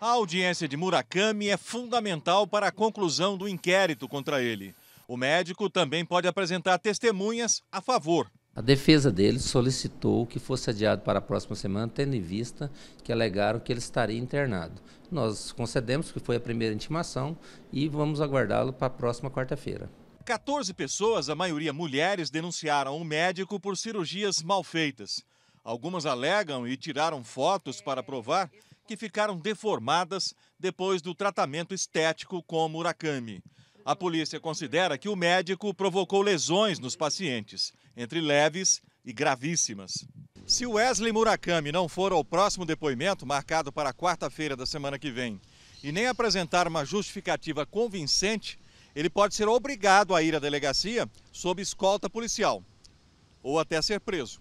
A audiência de Murakami é fundamental para a conclusão do inquérito contra ele. O médico também pode apresentar testemunhas a favor. A defesa dele solicitou que fosse adiado para a próxima semana, tendo em vista que alegaram que ele estaria internado. Nós concedemos que foi a primeira intimação e vamos aguardá-lo para a próxima quarta-feira. 14 pessoas, a maioria mulheres, denunciaram o médico por cirurgias mal feitas. Algumas alegam e tiraram fotos para provar que ficaram deformadas depois do tratamento estético com Murakami. A polícia considera que o médico provocou lesões nos pacientes, entre leves e gravíssimas. Se Wesley Murakami não for ao próximo depoimento, marcado para quarta-feira da semana que vem, e nem apresentar uma justificativa convincente, ele pode ser obrigado a ir à delegacia sob escolta policial ou até ser preso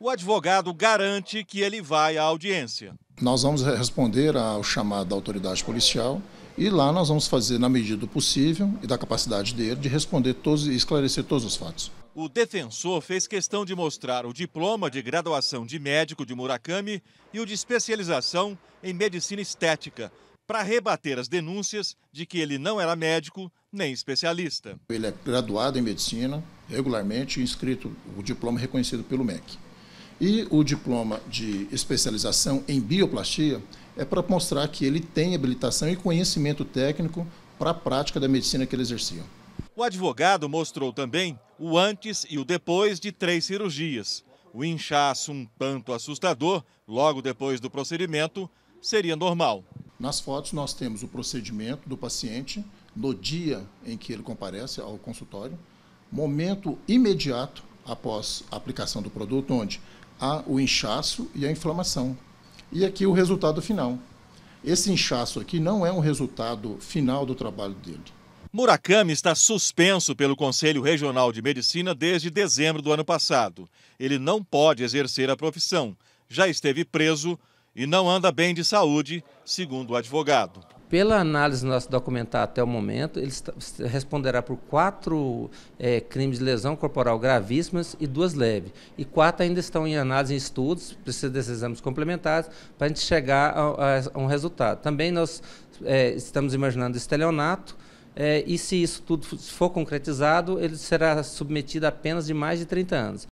o advogado garante que ele vai à audiência. Nós vamos responder ao chamado da autoridade policial e lá nós vamos fazer, na medida do possível e da capacidade dele, de responder todos e esclarecer todos os fatos. O defensor fez questão de mostrar o diploma de graduação de médico de Murakami e o de especialização em medicina estética, para rebater as denúncias de que ele não era médico nem especialista. Ele é graduado em medicina, regularmente inscrito, o diploma é reconhecido pelo MEC. E o diploma de especialização em bioplastia é para mostrar que ele tem habilitação e conhecimento técnico para a prática da medicina que ele exercia. O advogado mostrou também o antes e o depois de três cirurgias. O inchaço, um tanto assustador, logo depois do procedimento, seria normal. Nas fotos, nós temos o procedimento do paciente no dia em que ele comparece ao consultório, momento imediato após a aplicação do produto, onde há o inchaço e a inflamação. E aqui o resultado final. Esse inchaço aqui não é um resultado final do trabalho dele. Murakami está suspenso pelo Conselho Regional de Medicina desde dezembro do ano passado. Ele não pode exercer a profissão, já esteve preso e não anda bem de saúde, segundo o advogado. Pela análise do nosso documentar até o momento, ele responderá por quatro é, crimes de lesão corporal gravíssimas e duas leves. E quatro ainda estão em análise em estudos, precisa desses exames complementares para a gente chegar a, a um resultado. Também nós é, estamos imaginando estelionato, é, e se isso tudo for concretizado, ele será submetido a penas de mais de 30 anos.